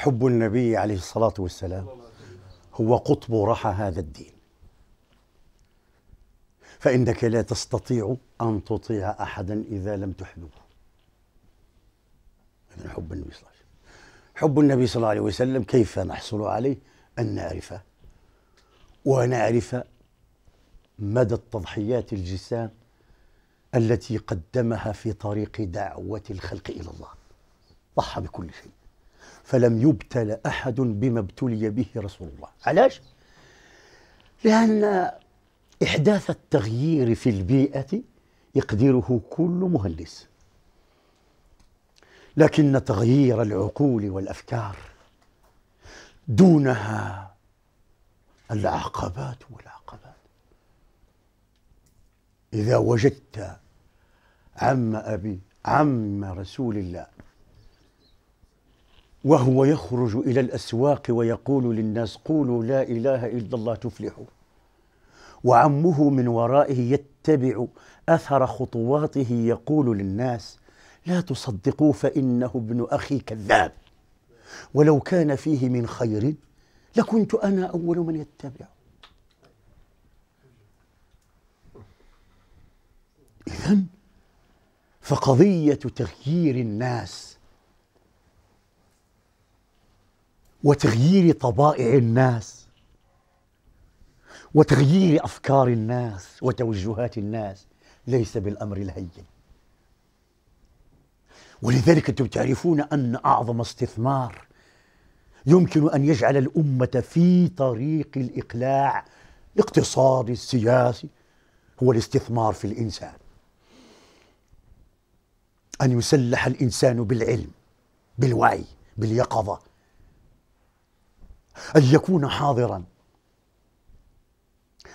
حب النبي عليه الصلاة والسلام هو قطب رحى هذا الدين فإنك لا تستطيع أن تطيع أحدا إذا لم تحبه هذا حب النبي صلى الله عليه وسلم حب النبي صلى الله عليه وسلم كيف نحصل عليه أن نعرفه ونعرف مدى التضحيات الجسام التي قدمها في طريق دعوة الخلق إلى الله ضحى بكل شيء فلم يبتلى أحد بما ابتلي به رسول الله علاش؟ لأن إحداث التغيير في البيئة يقدره كل مهندس لكن تغيير العقول والأفكار دونها العقبات والعقبات إذا وجدت عم أبي عم رسول الله وهو يخرج إلى الأسواق ويقول للناس قولوا لا إله إلا الله تفلحوا وعمه من ورائه يتبع أثر خطواته يقول للناس لا تصدقوا فإنه ابن أخي كذاب ولو كان فيه من خير لكنت أنا أول من يتبع إذا فقضية تغيير الناس وتغيير طبائع الناس وتغيير افكار الناس وتوجهات الناس ليس بالامر الهين ولذلك انتم تعرفون ان اعظم استثمار يمكن ان يجعل الامه في طريق الاقلاع الاقتصادي السياسي هو الاستثمار في الانسان ان يسلح الانسان بالعلم بالوعي باليقظه أن يكون حاضرا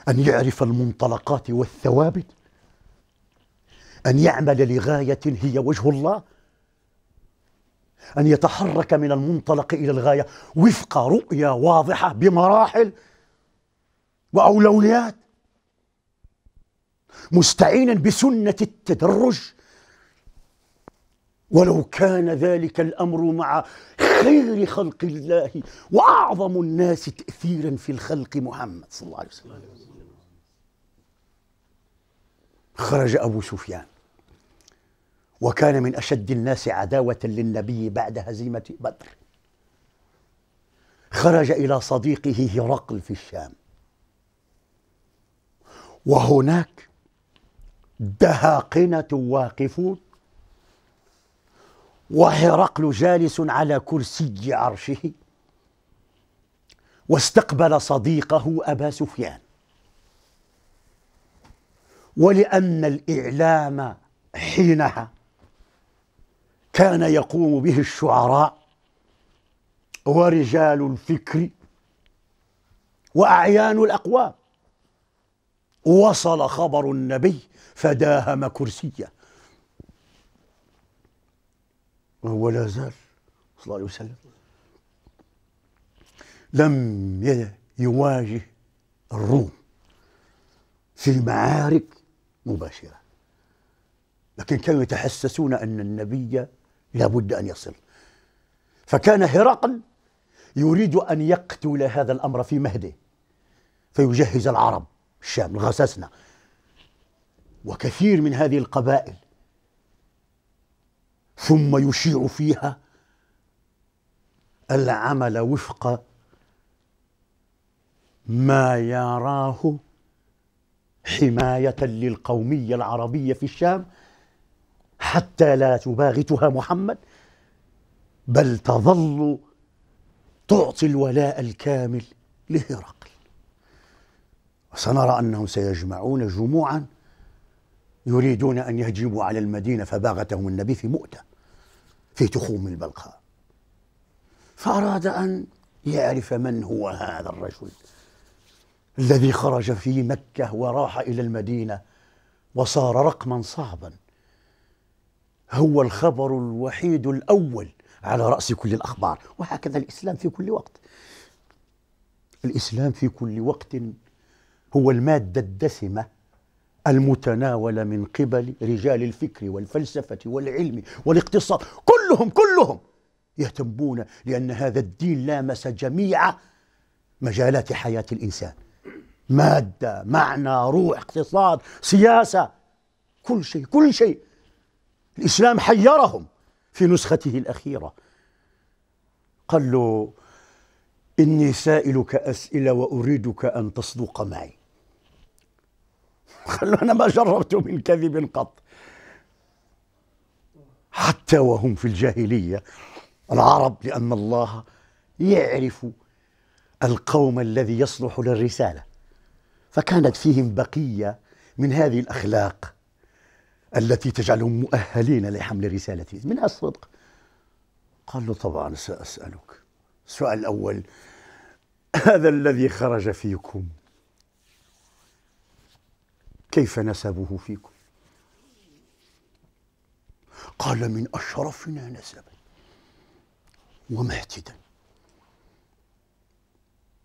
أن يعرف المنطلقات والثوابت أن يعمل لغاية هي وجه الله أن يتحرك من المنطلق إلى الغاية وفق رؤية واضحة بمراحل وأولويات مستعينا بسنة التدرج ولو كان ذلك الأمر مع خير خلق الله واعظم الناس تاثيرا في الخلق محمد صلى الله عليه وسلم خرج ابو سفيان وكان من اشد الناس عداوه للنبي بعد هزيمه بدر خرج الى صديقه هرقل في الشام وهناك دهاقنه واقفون وهرقل جالس على كرسي عرشه واستقبل صديقه ابا سفيان ولان الاعلام حينها كان يقوم به الشعراء ورجال الفكر واعيان الاقوام وصل خبر النبي فداهم كرسيه وهو لا زال صلى الله عليه وسلم لم يواجه الروم في معارك مباشرة لكن كانوا يتحسسون أن النبي لابد أن يصل فكان هرقل يريد أن يقتل هذا الأمر في مهده فيجهز العرب الشام الغساسنة وكثير من هذه القبائل ثم يشيع فيها العمل وفق ما يراه حماية للقومية العربية في الشام حتى لا تباغتها محمد بل تظل تعطي الولاء الكامل لهرقل وسنرى أنهم سيجمعون جموعا يريدون أن يهجموا على المدينة فباغتهم النبي في مؤتة في تخوم البلقاء فأراد أن يعرف من هو هذا الرجل الذي خرج في مكة وراح إلى المدينة وصار رقما صعبا هو الخبر الوحيد الأول على رأس كل الأخبار وهكذا الإسلام في كل وقت الإسلام في كل وقت هو المادة الدسمة المتناولة من قبل رجال الفكر والفلسفة والعلم والاقتصاد كلهم كلهم يهتمون لأن هذا الدين لامس جميع مجالات حياة الإنسان مادة معنى روح اقتصاد سياسة كل شيء كل شيء الإسلام حيرهم في نسخته الأخيرة قال له إني سائلك أسئلة وأريدك أن تصدق معي قال له أنا ما جربت من كذب قط حتى وهم في الجاهلية العرب لأن الله يعرف القوم الذي يصلح للرسالة فكانت فيهم بقية من هذه الأخلاق التي تجعلهم مؤهلين لحمل رسالتي منها الصدق قال له طبعا سأسألك السؤال الأول هذا الذي خرج فيكم كيف نسبه فيكم قال من أشرفنا نسبا ومهتدا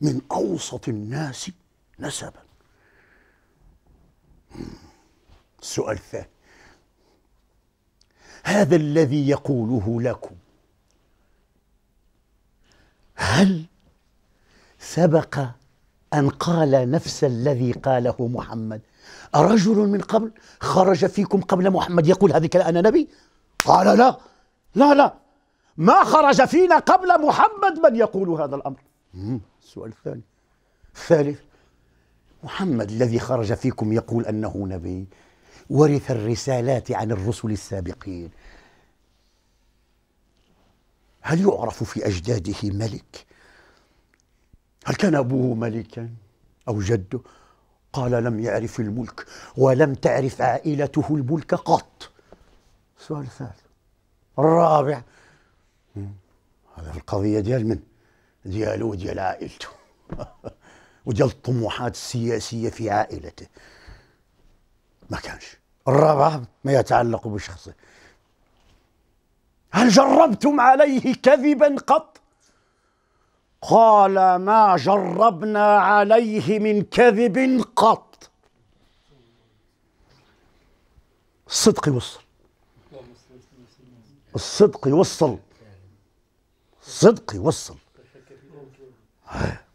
من أوسط الناس نسبا السؤال الثاني هذا الذي يقوله لكم هل سبق أن قال نفس الذي قاله محمد أرجل من قبل خرج فيكم قبل محمد يقول هذه أنا نبي قال لا لا لا ما خرج فينا قبل محمد من يقول هذا الأمر السؤال الثاني الثالث محمد الذي خرج فيكم يقول أنه نبي ورث الرسالات عن الرسل السابقين هل يعرف في أجداده ملك هل كان أبوه ملكا أو جده قال لم يعرف الملك ولم تعرف عائلته الملك قط السؤال الثالث الرابع هذا القضية ديال من؟ ديال وديال عائلته وديال الطموحات السياسية في عائلته ما كانش الرابع ما يتعلق بشخصه هل جربتم عليه كذبا قط؟ قال ما جربنا عليه من كذب قط الصدق يوصل الصدق يوصل الصدق يوصل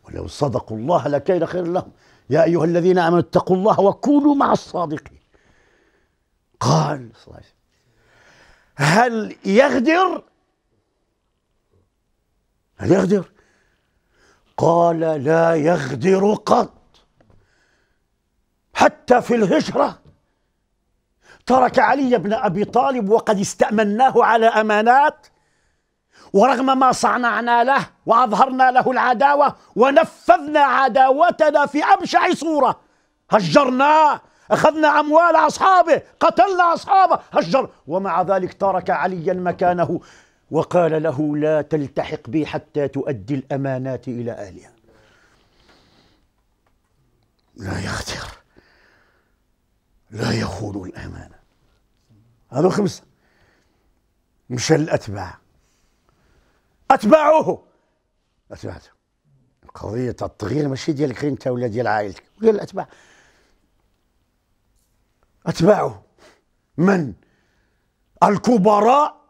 ولو صدقوا الله لكان خير لهم يا أيها الذين آمنوا اتقوا الله وكونوا مع الصادقين قال صلى الله عليه وسلم هل يغدر هل يغدر قال لا يغدر قط حتى في الهجرة ترك علي بن أبي طالب وقد استأمناه على أمانات ورغم ما صنعنا له وأظهرنا له العداوة ونفذنا عداوتنا في أبشع صورة هجرناه أخذنا أموال أصحابه قتلنا أصحابه هجر ومع ذلك ترك عليا مكانه وقال له لا تلتحق بي حتى تؤدي الأمانات إلى أهلها لا يغدر لا يخون الأمانة هذا خمسة مش الأتباع أتباعه أتباعته قضية التغيير ماشي ديالك غير أنت ولا ديال عائلتك ديال الأتباع أتباعه من الكبراء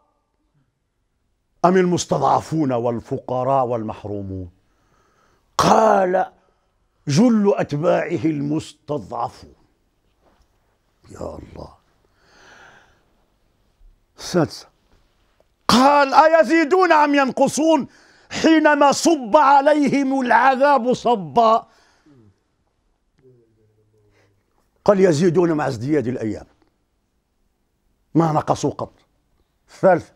أم المستضعفون والفقراء والمحرومون قال جل أتباعه المستضعفون يا الله السادسة قال أيزيدون أم ينقصون حينما صب عليهم العذاب صبا قال يزيدون مع ازدياد الأيام ما نقصوا قط ثالثة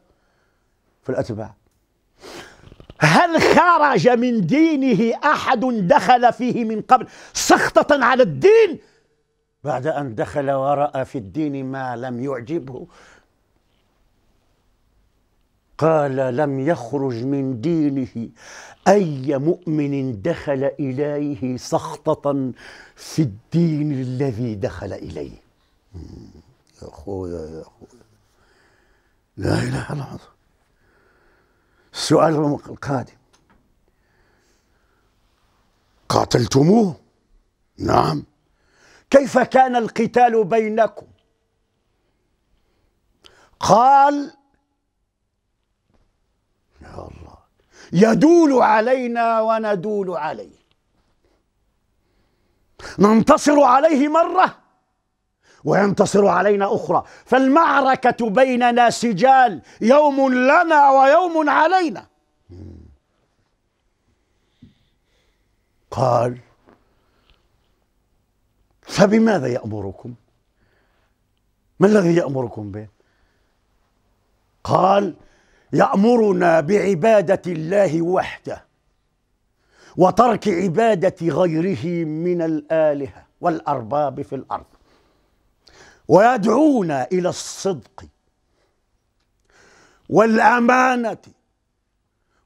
في الأتباع هل خرج من دينه أحد دخل فيه من قبل سخطة على الدين بعد أن دخل ورأى في الدين ما لم يعجبه قال لم يخرج من دينه أي مؤمن دخل إليه سخطة في الدين الذي دخل إليه يا أخويا يا أخويا لا إله إلا الله السؤال القادم قاتلتموه نعم كيف كان القتال بينكم قال يا الله يدول علينا وندول عليه ننتصر عليه مره وينتصر علينا أخرى فالمعركة بيننا سجال يوم لنا ويوم علينا قال فبماذا يأمركم ما الذي يأمركم به قال يأمرنا بعبادة الله وحده وترك عبادة غيره من الآلهة والأرباب في الأرض ويدعونا الى الصدق والامانه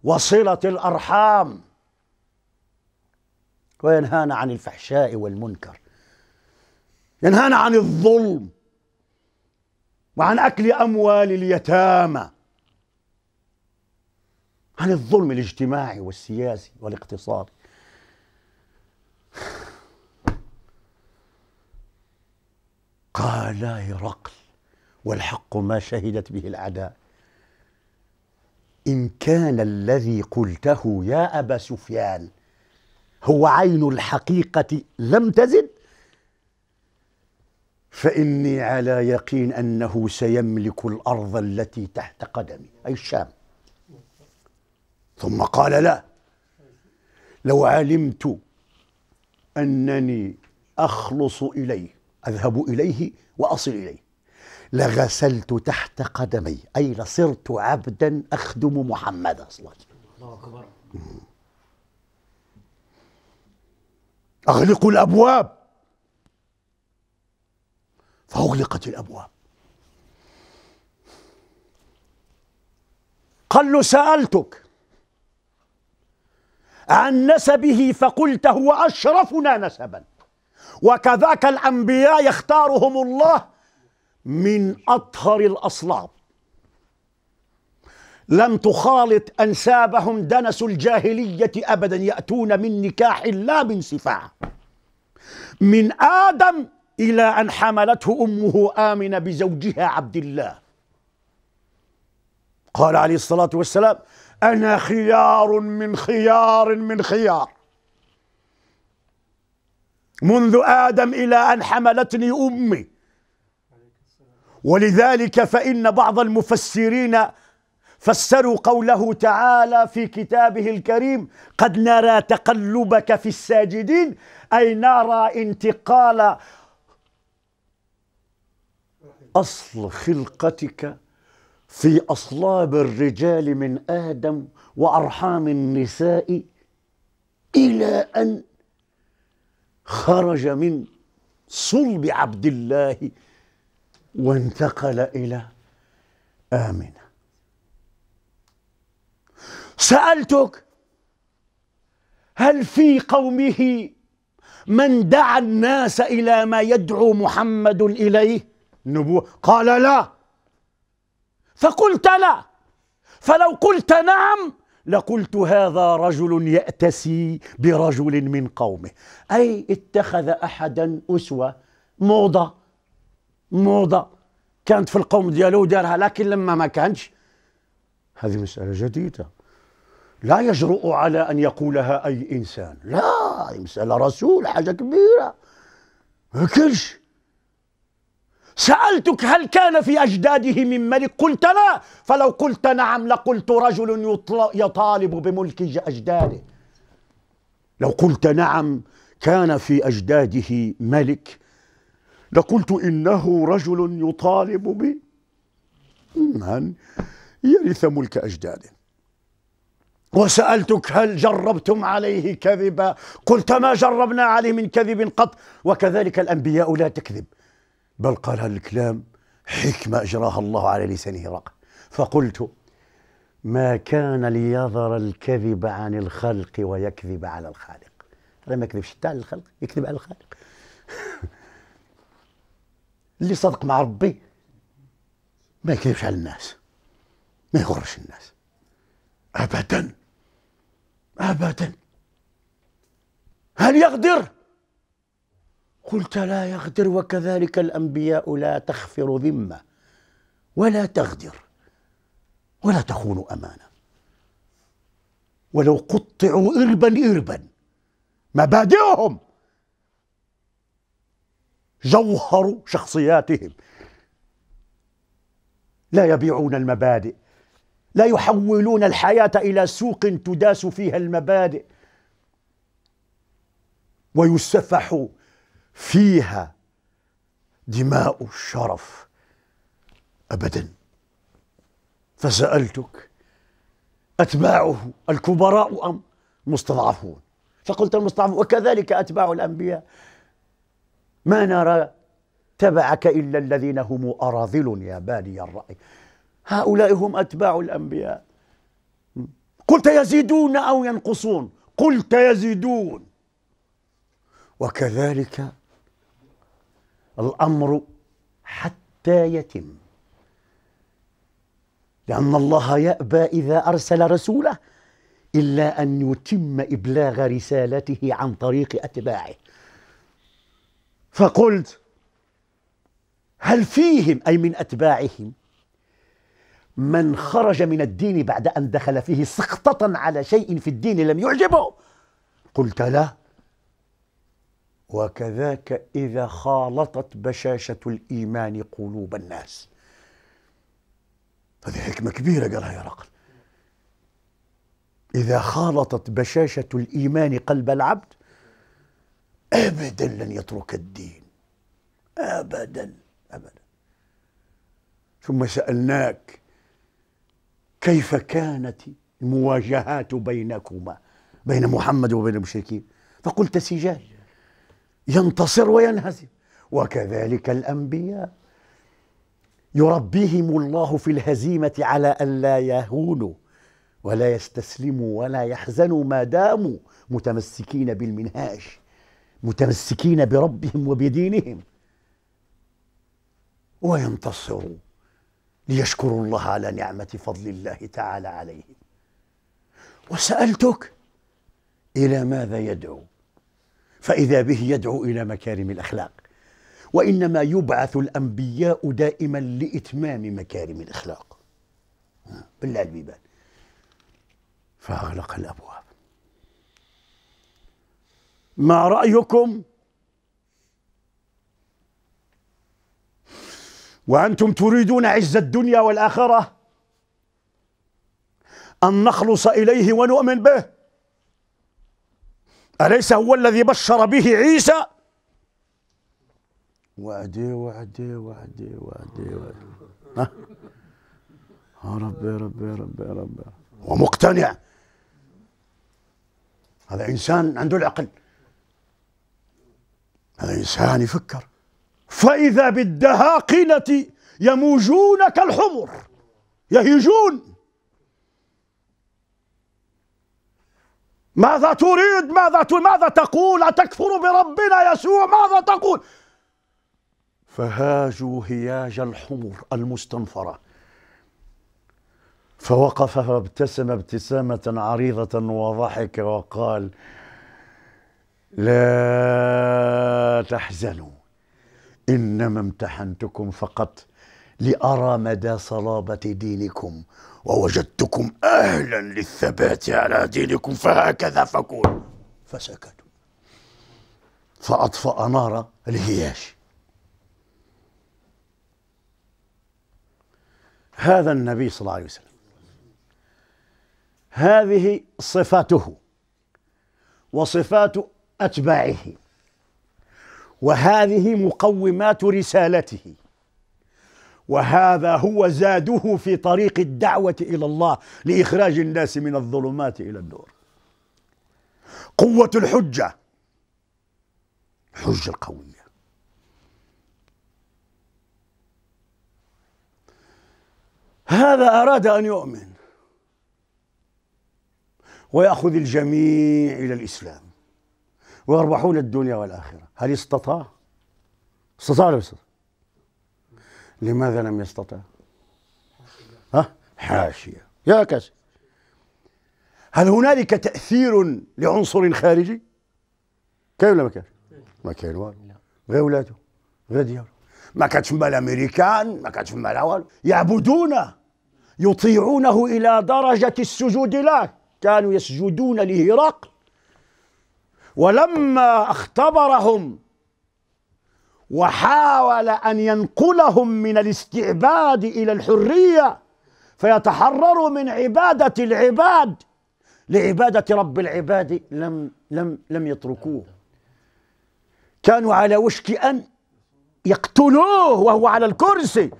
وصله الارحام وينهانا عن الفحشاء والمنكر ينهانا عن الظلم وعن اكل اموال اليتامى عن الظلم الاجتماعي والسياسي والاقتصادي قال هرقل والحق ما شهدت به الاعداء ان كان الذي قلته يا ابا سفيان هو عين الحقيقه لم تزد فاني على يقين انه سيملك الارض التي تحت قدمي اي الشام ثم قال لا لو علمت انني اخلص اليه أذهب إليه وأصل إليه لغسلت تحت قدمي أي لصرت عبدا أخدم محمدا صلى الله عليه وسلم الله أكبر أغلقوا الأبواب فأغلقت الأبواب قال له سألتك عن نسبه فقلت هو أشرفنا نسبا وكذاك الأنبياء يختارهم الله من أطهر الأصلاب لم تخالط أنسابهم دنس الجاهلية أبدا يأتون من نكاح لا من سفاع من آدم إلى أن حملته أمه آمنة بزوجها عبد الله قال عليه الصلاة والسلام أنا خيار من خيار من خيار منذ آدم إلى أن حملتني أمي ولذلك فإن بعض المفسرين فسروا قوله تعالى في كتابه الكريم قد نرى تقلبك في الساجدين أي نرى انتقال أصل خلقتك في أصلاب الرجال من آدم وأرحام النساء إلى أن خرج من صلب عبد الله وانتقل إلى آمنة سألتك هل في قومه من دعا الناس إلى ما يدعو محمد إليه نبوة قال لا فقلت لا فلو قلت نعم لقلت هذا رجل يأتسي برجل من قومه أي اتخذ أحدا أسوة موضة موضة كانت في القوم ديالو دارها لكن لما ما كانش هذه مسألة جديدة لا يجرؤ على أن يقولها أي إنسان لا هذه مسألة رسول حاجة كبيرة ما كلش سألتك هل كان في أجداده من ملك قلت لا فلو قلت نعم لقلت رجل يطالب بملك أجداده لو قلت نعم كان في أجداده ملك لقلت إنه رجل يطالب ب أن يرث ملك أجداده وسألتك هل جربتم عليه كذبا قلت ما جربنا عليه من كذب قط وكذلك الأنبياء لا تكذب بل قال هالكلام حكمة أجراها الله على لسانه هرقل فقلت ما كان ليظهر الكذب عن الخلق ويكذب على الخالق هذا ما يكذبش حتى على الخلق يكذب على الخالق اللي صدق مع ربي ما يكذبش على الناس ما يغرش الناس ابدا ابدا هل يقدر قلت لا يغدر وكذلك الانبياء لا تخفر ذمه ولا تغدر ولا تخون امانه ولو قطعوا اربا اربا مبادئهم جوهر شخصياتهم لا يبيعون المبادئ لا يحولون الحياه الى سوق تداس فيها المبادئ ويسفحوا فيها دماء الشرف ابدا فسالتك اتباعه الكبراء ام مستضعفون فقلت المستضعفون وكذلك اتباع الانبياء ما نرى تبعك الا الذين هم اراذل يا بالي الراي هؤلاء هم اتباع الانبياء قلت يزيدون او ينقصون قلت يزيدون وكذلك الامر حتى يتم لان الله يابى اذا ارسل رسوله الا ان يتم ابلاغ رسالته عن طريق اتباعه فقلت هل فيهم اي من اتباعهم من خرج من الدين بعد ان دخل فيه سخطه على شيء في الدين لم يعجبه قلت له وكذاك إذا خالطت بشاشة الإيمان قلوب الناس هذه حكمة كبيرة قالها يا رقل إذا خالطت بشاشة الإيمان قلب العبد أبدا لن يترك الدين أبدا أبدا ثم سألناك كيف كانت المواجهات بينكما بين محمد وبين المشركين فقلت سجال ينتصر وينهزم وكذلك الأنبياء يربيهم الله في الهزيمة على ألا يهونوا ولا يستسلموا ولا يحزنوا ما داموا متمسكين بالمنهاج متمسكين بربهم وبدينهم وينتصروا ليشكروا الله على نعمة فضل الله تعالى عليهم وسألتك إلى ماذا يدعو فإذا به يدعو إلى مكارم الأخلاق وإنما يبعث الأنبياء دائما لإتمام مكارم الأخلاق بالله البيبان فأغلق الأبواب ما رأيكم وأنتم تريدون عز الدنيا والآخرة أن نخلص إليه ونؤمن به أليس هو الذي بشر به عيسى وعدي وعدي وعدي وعدي وعدي ها ربي ربي ربي ربي ومقتنع هذا إنسان عنده العقل هذا إنسان يفكر فإذا بالدهاقنة يموجون كالحمر يهيجون ماذا تريد ماذا تريد؟ ماذا تقول أتكفر بربنا يسوع ماذا تقول فهاجوا هياج الحمر المستنفرة فوقف فابتسم ابتسامة عريضة وضحك وقال لا تحزنوا إنما امتحنتكم فقط لأرى مدى صلابة دينكم ووجدتكم أهلا للثبات على دينكم فهكذا فكون فسكتوا فأطفأ نار الهياش هذا النبي صلى الله عليه وسلم هذه صفاته وصفات أتباعه وهذه مقومات رسالته وهذا هو زاده في طريق الدعوة إلى الله لإخراج الناس من الظلمات إلى النور قوة الحجة الحجة القوية هذا أراد أن يؤمن ويأخذ الجميع إلى الإسلام ويربحون الدنيا والآخرة هل استطاع؟ استطاع لا استطاع؟ لماذا لم يستطع ها حاشية يا كاس هل هنالك تأثير لعنصر خارجي كاين ولا ما كاين ما كاين والو غير ولاده غير ديالو ما كانت فما لا امريكان ما كانت فما لا والو يعبدونه يطيعونه الى درجه السجود له كانوا يسجدون لهرقل ولما اختبرهم وحاول أن ينقلهم من الاستعباد إلى الحرية فيتحرروا من عبادة العباد لعبادة رب العباد لم لم لم يتركوه كانوا على وشك أن يقتلوه وهو على الكرسي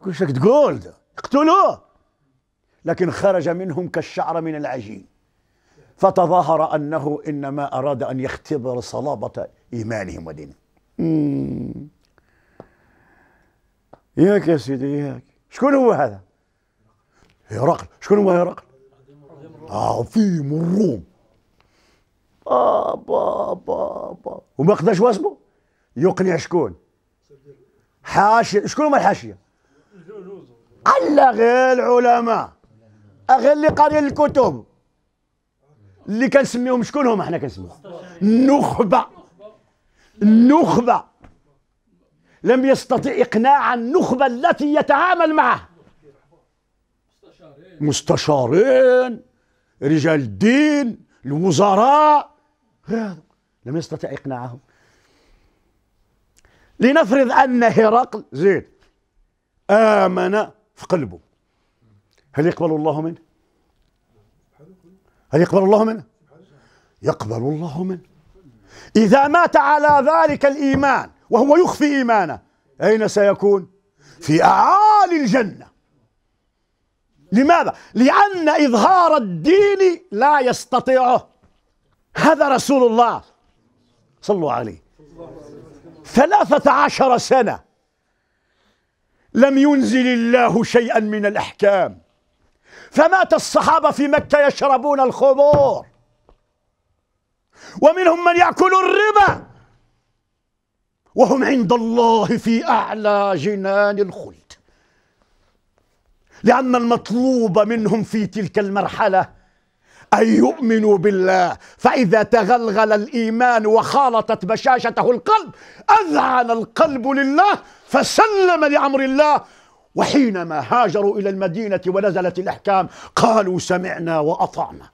كل شك تقول اقتلوه لكن خرج منهم كالشعر من العجين فتظاهر أنه إنما أراد أن يختبر صلابة إيمانهم ودينهم ياك يا سيدي ياك شكون هو هذا؟ هرقل شكون هو هرقل؟ عظيم الروم با با با با وما قداش واسمه يقنع شكون؟ حاشية شكون هما الحاشية؟ على غير العلماء غير اللي قاريين الكتب اللي كنسميهم شكون هما حنا كنسميهم نخبه النخبة لم يستطع إقناع النخبة التي يتعامل معها مستشارين رجال الدين الوزراء لم يستطع إقناعهم لنفرض أن هرقل زيد آمن في قلبه هل يقبل الله منه؟ هل يقبل الله منه؟ يقبل الله منه إذا مات على ذلك الإيمان وهو يخفي إيمانه أين سيكون؟ في أعالي الجنة لماذا؟ لأن إظهار الدين لا يستطيعه هذا رسول الله صلوا عليه ثلاثة عشر سنة لم ينزل الله شيئا من الأحكام فمات الصحابة في مكة يشربون الخمور ومنهم من يأكل الربا وهم عند الله في أعلى جنان الخلد لأن المطلوب منهم في تلك المرحلة أن يؤمنوا بالله فإذا تغلغل الإيمان وخالطت بشاشته القلب أذعن القلب لله فسلم لأمر الله وحينما هاجروا إلى المدينة ونزلت الأحكام قالوا سمعنا وأطعنا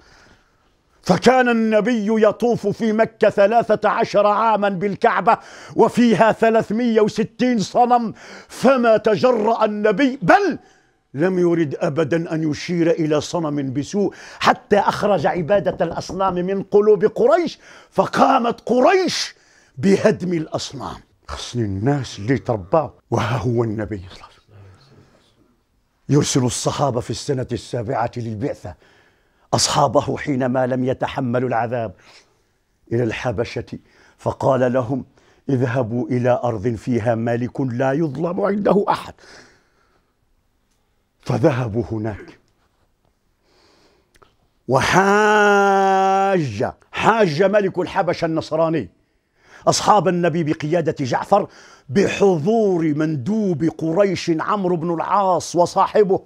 فكان النبي يطوف في مكة ثلاثة عشر عاما بالكعبة وفيها ثلاثمية وستين صنم فما تجرأ النبي بل لم يرد ابدا ان يشير الى صنم بسوء حتى اخرج عباده الاصنام من قلوب قريش فقامت قريش بهدم الاصنام خصن الناس اللي ترباه وها هو النبي صلى الله عليه وسلم يرسل الصحابه في السنه السابعه للبعثه أصحابه حينما لم يتحملوا العذاب إلى الحبشة فقال لهم اذهبوا إلى أرض فيها ملك لا يظلم عنده أحد فذهبوا هناك وحاج حاج ملك الحبشة النصراني أصحاب النبي بقيادة جعفر بحضور مندوب قريش عمرو بن العاص وصاحبه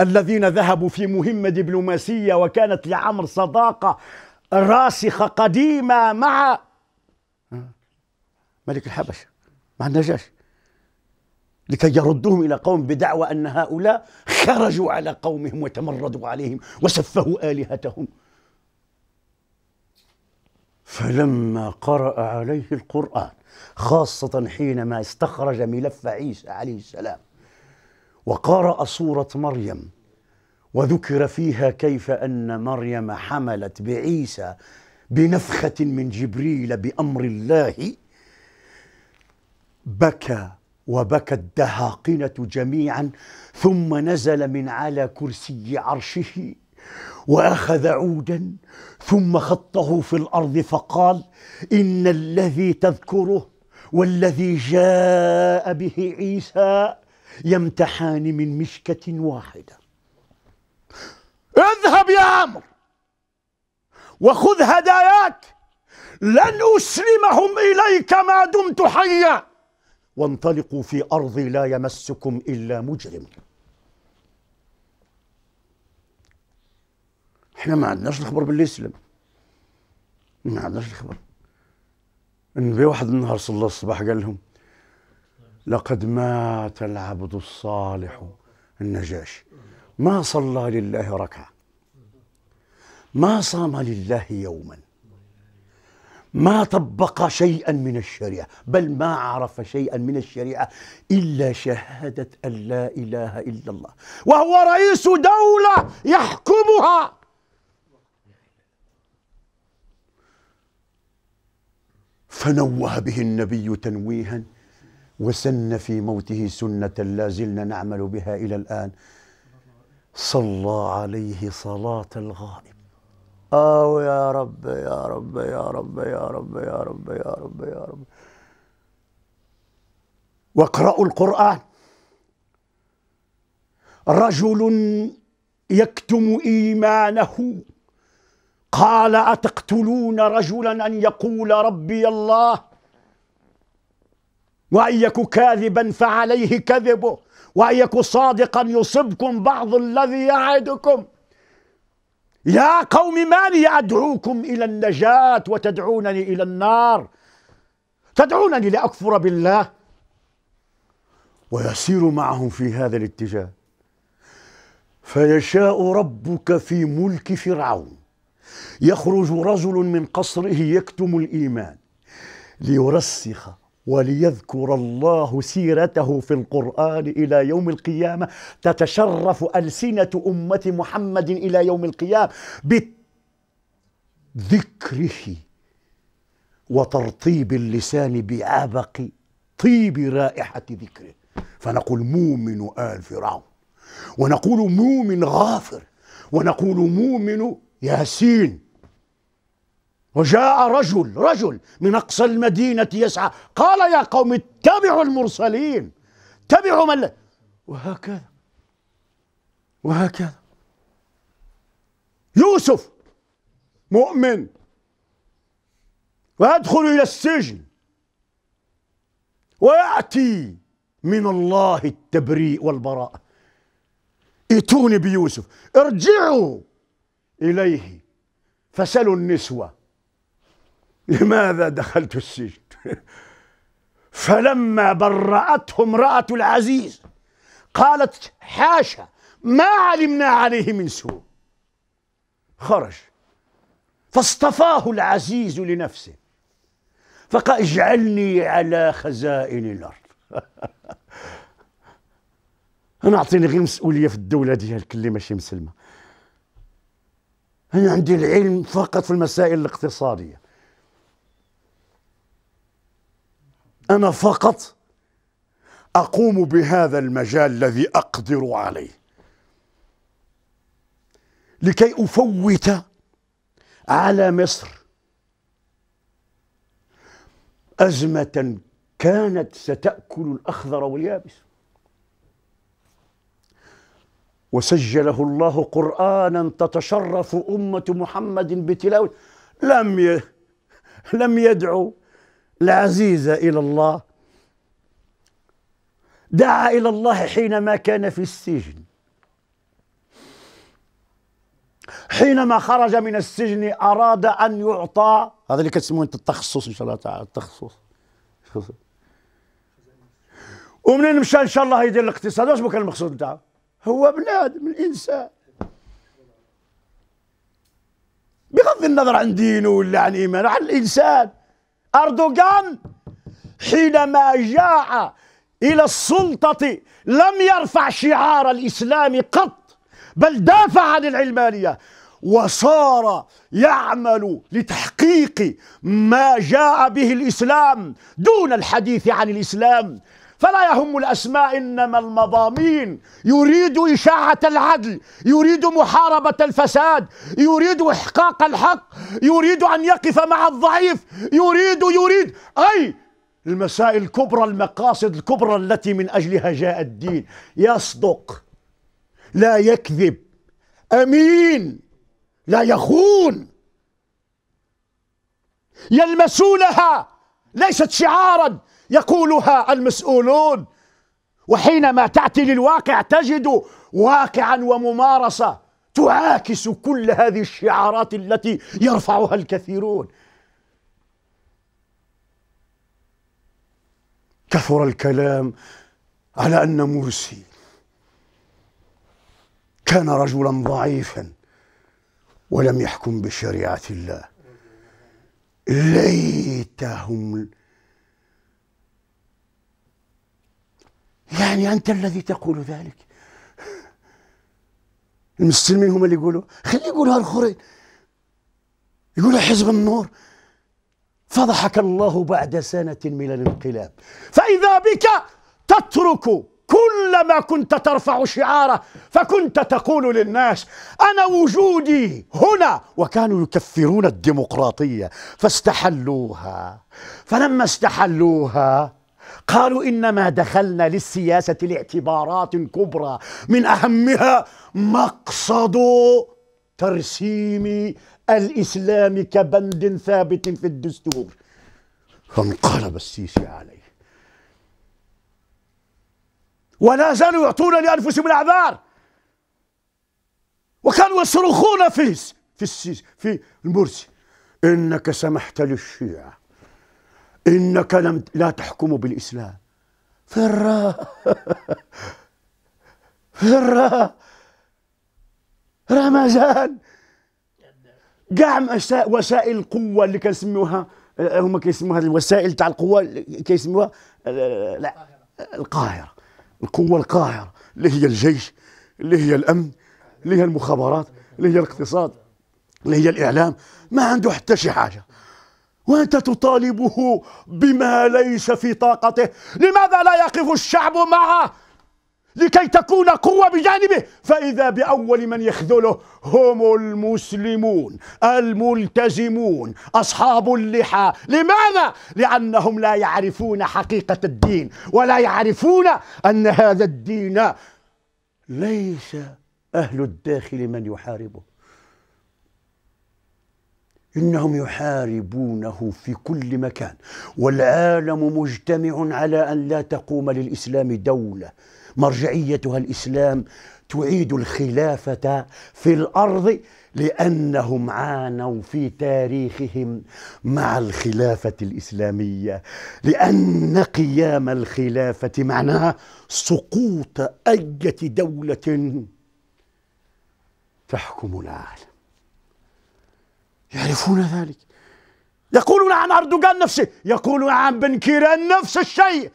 الذين ذهبوا في مهمة دبلوماسية وكانت لعمر صداقة راسخة قديمة مع ملك الحبشة مع النجاشي لكي يردوهم إلى قوم بدعوى أن هؤلاء خرجوا على قومهم وتمردوا عليهم وسفهوا آلهتهم فلما قرأ عليه القرآن خاصة حينما استخرج ملف عيسى عليه السلام وقرأ سورة مريم وذكر فيها كيف أن مريم حملت بعيسى بنفخة من جبريل بأمر الله بكى وبكى الدهاقنة جميعا ثم نزل من على كرسي عرشه واخذ عودا ثم خطه في الارض فقال ان الذي تذكره والذي جاء به عيسى يمتحان من مشكة واحدة اذهب يا عمرو وخذ هداياك لن أسلمهم إليك ما دمت حيا وانطلقوا في أرضي لا يمسكم إلا مجرم احنا ما عندناش الخبر باللي يسلم ما عندناش الخبر النبي واحد النهار صلى الصباح قال لهم لقد مات العبد الصالح النجاشي ما صلى لله ركعة ما صام لله يوما ما طبق شيئا من الشريعة بل ما عرف شيئا من الشريعة إلا شهادة أن لا إله إلا الله وهو رئيس دولة يحكمها فنوه به النبي تنويها وسن في موته سنة لا زلنا نعمل بها إلى الآن صلى عليه صلاة الغائب آه يا رب يا رب يا رب يا رب يا رب يا رب يا رب واقرأوا القرآن رجل يكتم إيمانه قال أتقتلون رجلا أن يقول ربي الله وأن يك كاذبا فعليه كذبه وأن يك صادقا يصبكم بعض الذي يعدكم يا قوم ما لي أدعوكم إلى النجاة وتدعونني إلى النار تدعونني لأكفر بالله ويسير معهم في هذا الاتجاه فيشاء ربك في ملك فرعون يخرج رجل من قصره يكتم الإيمان ليرسخ وليذكر الله سيرته في القرآن إلى يوم القيامة تتشرف ألسنة أمة محمد إلى يوم القيامة بذكره وترطيب اللسان بعبق طيب رائحة ذكره فنقول مؤمن آل فرعون ونقول مؤمن غافر ونقول مؤمن ياسين وجاء رجل رجل من أقصى المدينة يسعى قال يا قوم اتبعوا المرسلين اتبعوا من وهكذا وهكذا يوسف مؤمن ويدخل إلى السجن ويأتي من الله التبريء والبراءة ائتوني بيوسف ارجعوا إليه فسلوا النسوة لماذا دخلت السجن فلما برأته امرأة العزيز قالت حاشا ما علمنا عليه من سوء خرج فاصطفاه العزيز لنفسه فقال اجعلني على خزائن الارض انا اعطيني غير مسؤوليه في الدوله ديالك اللي ماشي مسلمه انا عندي العلم فقط في المسائل الاقتصاديه أنا فقط أقوم بهذا المجال الذي أقدر عليه لكي أفوت على مصر أزمة كانت ستأكل الأخضر واليابس وسجله الله قرآنا تتشرف أمة محمد بتلاوته لم ي... لم يدعو العزيزة إلى الله دعا إلى الله حينما كان في السجن حينما خرج من السجن أراد أن يعطى هذا اللي كتسموه أنت التخصص إن شاء الله تعالى التخصص ومنين مشى إن شاء الله يدير الاقتصاد واش كان المقصود نتاعو هو بنادم الإنسان بغض النظر عن دينه ولا عن إيمانه عن الإنسان أردوغان حينما جاء إلى السلطة لم يرفع شعار الإسلام قط بل دافع عن العلمانية وصار يعمل لتحقيق ما جاء به الإسلام دون الحديث عن الإسلام فلا يهم الأسماء إنما المضامين يريد إشاعة العدل يريد محاربة الفساد يريد إحقاق الحق يريد أن يقف مع الضعيف يريد يريد أي المسائل الكبرى المقاصد الكبرى التي من أجلها جاء الدين يصدق لا يكذب أمين لا يخون يلمسونها ليست شعارا يقولها المسؤولون وحينما تأتي للواقع تجد واقعا وممارسة تعاكس كل هذه الشعارات التي يرفعها الكثيرون كثر الكلام على أن مرسي كان رجلا ضعيفا ولم يحكم بشريعة الله ليتهم يعني أنت الذي تقول ذلك المسلمين هم اللي يقولوا خليه يقولها الخري يقولوا حزب النور فضحك الله بعد سنة من الانقلاب فإذا بك تترك كل ما كنت ترفع شعاره فكنت تقول للناس انا وجودي هنا وكانوا يكفرون الديمقراطيه فاستحلوها فلما استحلوها قالوا إنما دخلنا للسياسة لاعتبارات كبرى من أهمها مقصد ترسيم الإسلام كبند ثابت في الدستور فانقلب السيسي عليه ولا زالوا يعطون لأنفسهم الأعذار وكانوا يصرخون في في السيسي في المرسي إنك سمحت للشيعة إنك لم لا تحكم بالإسلام فرا فرا رمضان قاع وسائل القوة اللي كنسميوها هما كيسموها الوسائل تاع القوة كيسموها القاهرة القوة القاهرة اللي هي الجيش اللي هي الأمن اللي هي المخابرات اللي هي الاقتصاد اللي هي الإعلام ما عنده حتى شي حاجة وانت تطالبه بما ليس في طاقته لماذا لا يقف الشعب معه لكي تكون قوة بجانبه فإذا بأول من يخذله هم المسلمون الملتزمون أصحاب اللحى لماذا؟ لأنهم لا يعرفون حقيقة الدين ولا يعرفون أن هذا الدين ليس أهل الداخل من يحاربه إنهم يحاربونه في كل مكان والعالم مجتمع على أن لا تقوم للإسلام دولة مرجعيتها الإسلام تعيد الخلافة في الأرض لأنهم عانوا في تاريخهم مع الخلافة الإسلامية لأن قيام الخلافة معناه سقوط أية دولة تحكم العالم يعرفون ذلك يقولون عن أردوغان نفسه يقولون عن بن كيران نفس الشيء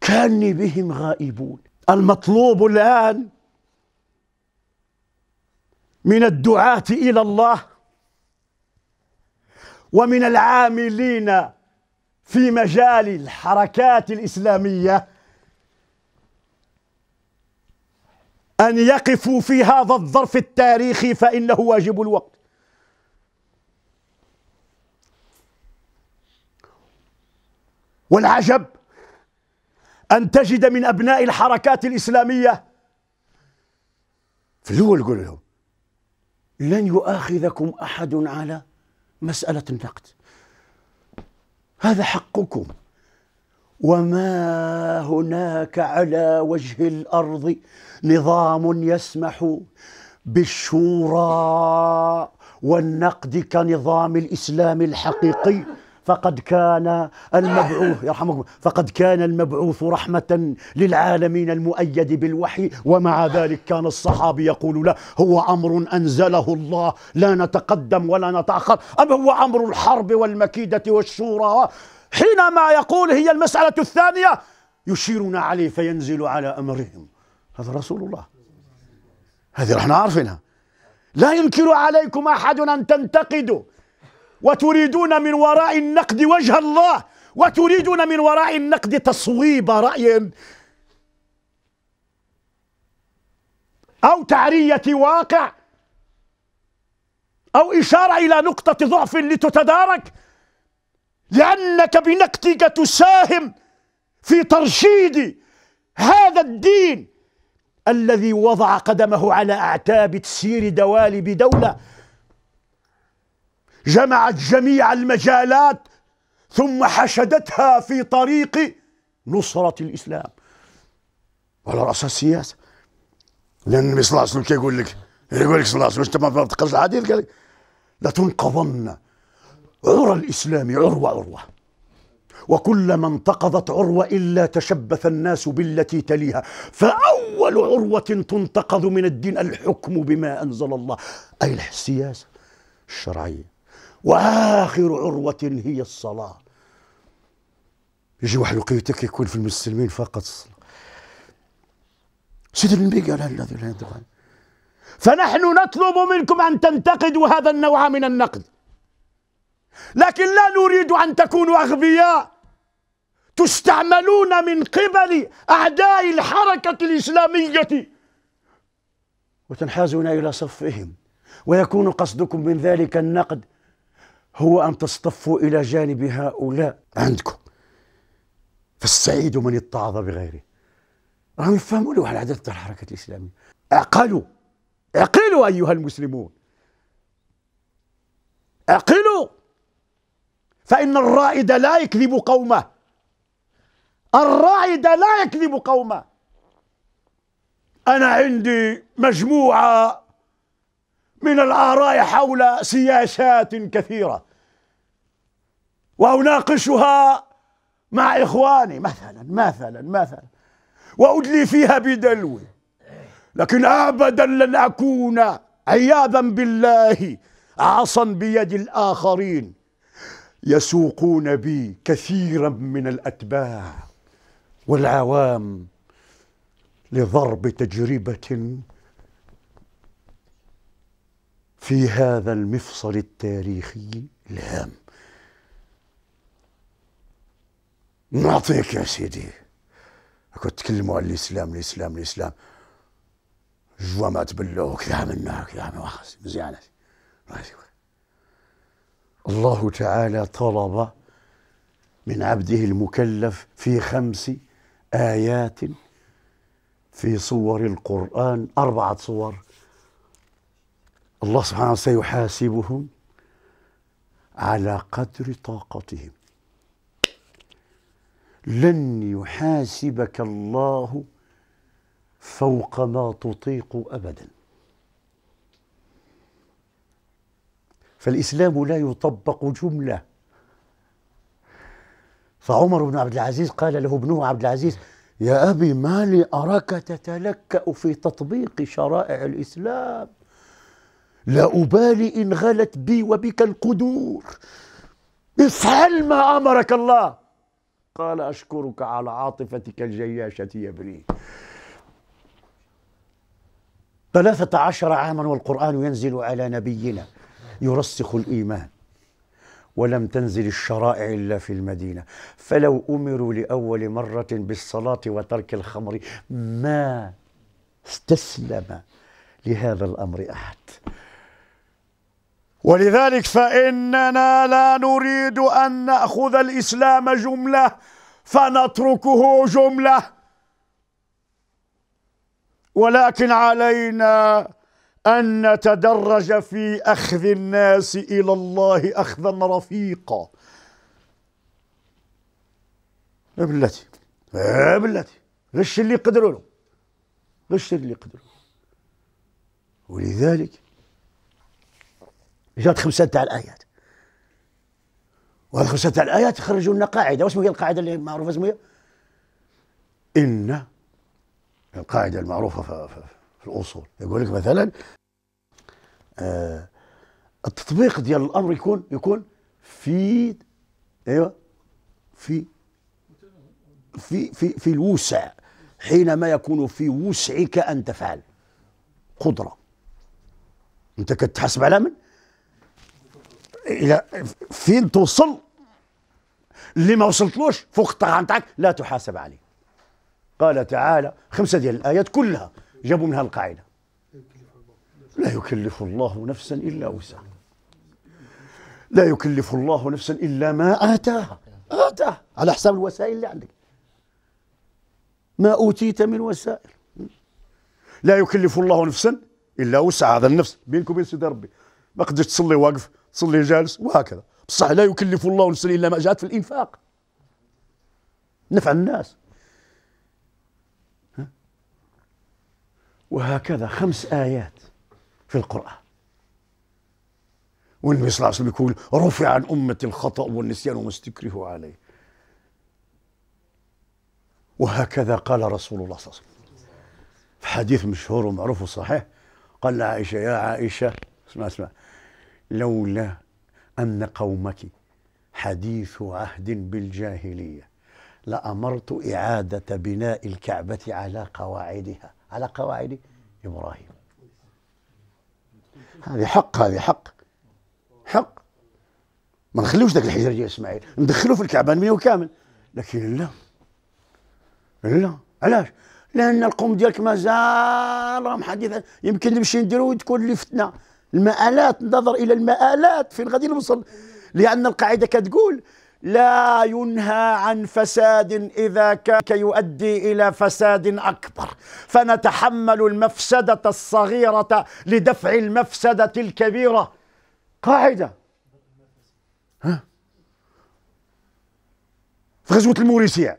كاني بهم غائبون المطلوب الآن من الدعاة إلى الله ومن العاملين في مجال الحركات الإسلامية أن يقفوا في هذا الظرف التاريخي فإنه واجب الوقت والعجب أن تجد من أبناء الحركات الإسلامية في الأول قل لهم لن يؤاخذكم أحد على مسألة النقد هذا حقكم وما هناك على وجه الارض نظام يسمح بالشورى والنقد كنظام الاسلام الحقيقي فقد كان المبعوث يرحمكم فقد كان المبعوث رحمة للعالمين المؤيد بالوحي ومع ذلك كان الصحابي يقول له هو أمر أنزله الله لا نتقدم ولا نتأخر أم هو أمر الحرب والمكيدة والشورى حينما يقول هي المسألة الثانية يشيرون عليه فينزل على أمرهم هذا رسول الله هذه احنا عارفينها لا ينكر عليكم أحد أن تنتقدوا وتريدون من وراء النقد وجه الله وتريدون من وراء النقد تصويب رأي أو تعرية واقع أو إشارة إلى نقطة ضعف لتتدارك لأنك بنكتك تساهم في ترشيد هذا الدين الذي وضع قدمه على أعتاب تسير دوالب دولة جمعت جميع المجالات ثم حشدتها في طريق نصرة الإسلام ولا رأس السياسة لأن النبي صلى الله عليه وسلم يقول لك يقول لك صلى الله عليه وسلم ما تقرأش الحديث قال لك لتنقضن عرى الإسلام عروة عروة وكل انتقضت عروة إلا تشبث الناس بالتي تليها فأول عروة تنتقض من الدين الحكم بما أنزل الله أي السياسة الشرعية وآخر عروة هي الصلاة يجي واحد وقيتك يكون في المسلمين فقط الصلاة سيد النبي قال الذي لا فنحن نطلب منكم أن تنتقدوا هذا النوع من النقد لكن لا نريد أن تكونوا أغبياء تستعملون من قبل أعداء الحركة الإسلامية وتنحازون إلى صفهم ويكون قصدكم من ذلك النقد هو أن تصطفوا إلى جانب هؤلاء عندكم فالسعيد من اتعظ بغيره راهم يفهموا له على عدد الحركة الإسلامية اعقلوا اعقلوا أيها المسلمون اعقلوا فإن الرائد لا يكذب قومه الرائد لا يكذب قومه أنا عندي مجموعة من الآراء حول سياسات كثيرة وأناقشها مع إخواني مثلا مثلا مثلا وأدلي فيها بدلوي لكن أبدا لن أكون عياذا بالله عصا بيد الآخرين يسوقون بي كثيرا من الاتباع والعوام لضرب تجربه في هذا المفصل التاريخي الهام نعطيك يا سيدي كنت تكلموا على الاسلام الاسلام الاسلام جوا ما تبلوه يا منك يا مؤاخذة مزيانة الله تعالى طلب من عبده المكلف في خمس آيات في صور القرآن أربعة صور الله سبحانه سيحاسبهم على قدر طاقتهم لن يحاسبك الله فوق ما تطيق أبدا فالإسلام لا يطبق جملة فعمر بن عبد العزيز قال له ابنه عبد العزيز يا أبي ما لي أراك تتلكأ في تطبيق شرائع الإسلام لا أبالي إن غلت بي وبك القدور افعل ما أمرك الله قال أشكرك على عاطفتك الجياشة يا ابني ثلاثة عشر عاما والقرآن ينزل على نبينا يرسخ الإيمان ولم تنزل الشرائع إلا في المدينة فلو أمروا لأول مرة بالصلاة وترك الخمر ما استسلم لهذا الأمر أحد ولذلك فإننا لا نريد أن نأخذ الإسلام جملة فنتركه جمله ولكن علينا أن نتدرج في أخذ الناس إلى الله أخذا رفيقا بلتي بلتي غش اللي قدروا له غش اللي قدروا ولذلك جات خمسة تاع الآيات وهذه خمسة تاع الآيات خرجوا لنا قاعدة واش هي القاعدة اللي معروفة اسمها إن القاعدة المعروفة في الاصول يقول لك مثلا آه التطبيق ديال الامر يكون يكون في ايوه في في في في الوسع حينما يكون في وسعك ان تفعل قدره انت كتحاسب على من الى فين توصل اللي ما وصلتلوش فوق الطاقه نتاعك لا تحاسب عليه قال تعالى خمسه ديال الايات كلها جابوا من هالقاعده لا يكلف الله نفسا الا وسعها لا يكلف الله نفسا الا ما اتاها اتاها على حساب الوسائل اللي عندك ما اوتيت من وسائل لا يكلف الله نفسا الا وسع هذا النفس بينك وبين سيدي ربي ما قدرت تصلي واقف تصلي جالس وهكذا بصح لا يكلف الله نفسا الا ما جاءت في الانفاق نفع الناس وهكذا خمس آيات في القرآن والنبي صلى الله عليه وسلم يقول رفع عن أمة الخطأ والنسيان وما استكرهوا عليه وهكذا قال رسول الله صلى الله عليه وسلم في حديث مشهور ومعروف وصحيح قال لعائشة يا عائشة اسمع اسمع لولا أن قومك حديث عهد بالجاهلية لأمرت إعادة بناء الكعبة على قواعدها على قواعد إبراهيم هذه حق هذه حق حق ما نخليوش ذاك الحجر ديال اسماعيل ندخلوه في الكعبه نبنيو كامل لكن لا لا علاش لان القوم ديالك مازال راهم حديثا يمكن نمشي نديرو تكون اللي فتنه المآلات نظر الى المآلات فين غادي نوصل لان القاعده كتقول لا ينهى عن فساد إذا كان يؤدي إلى فساد أكبر فنتحمل المفسدة الصغيرة لدفع المفسدة الكبيرة قاعدة ها؟ في غزوة الموريسية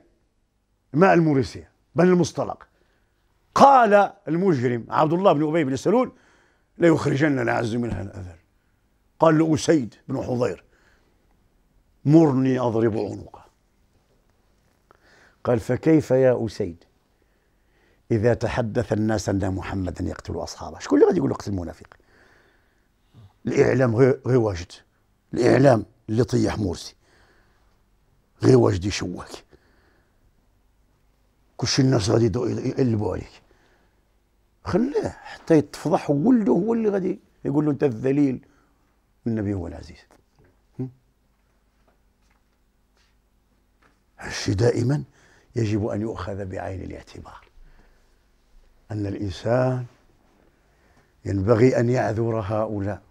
ماء الموريسية بني المصطلق قال المجرم عبد الله بن أبي بن سلول ليخرجن الأعز منها الأذل قال له أسيد بن حضير مرني أضرب عنقه قال فكيف يا أسيد إذا تحدث الناس أن محمدا يقتل أصحابه شكون اللي غادي يقول قتل المنافق الإعلام غير واجد الإعلام اللي طيح مرسي غير واجد يشوك كلشي الناس غادي يقلبوا عليك خلاه حتى يتفضح ولده هو اللي غادي يقول له انت الذليل النبي هو العزيز الشيء دائما يجب أن يؤخذ بعين الاعتبار أن الإنسان ينبغي أن يعذر هؤلاء